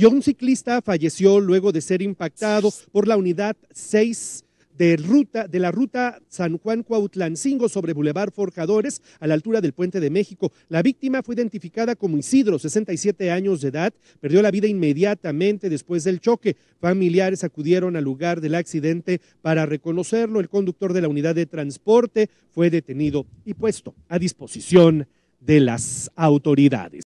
y un ciclista falleció luego de ser impactado por la unidad 6 de, ruta, de la ruta San Juan Cuautlancingo sobre Boulevard Forjadores a la altura del Puente de México. La víctima fue identificada como Isidro, 67 años de edad, perdió la vida inmediatamente después del choque. Familiares acudieron al lugar del accidente para reconocerlo. El conductor de la unidad de transporte fue detenido y puesto a disposición de las autoridades.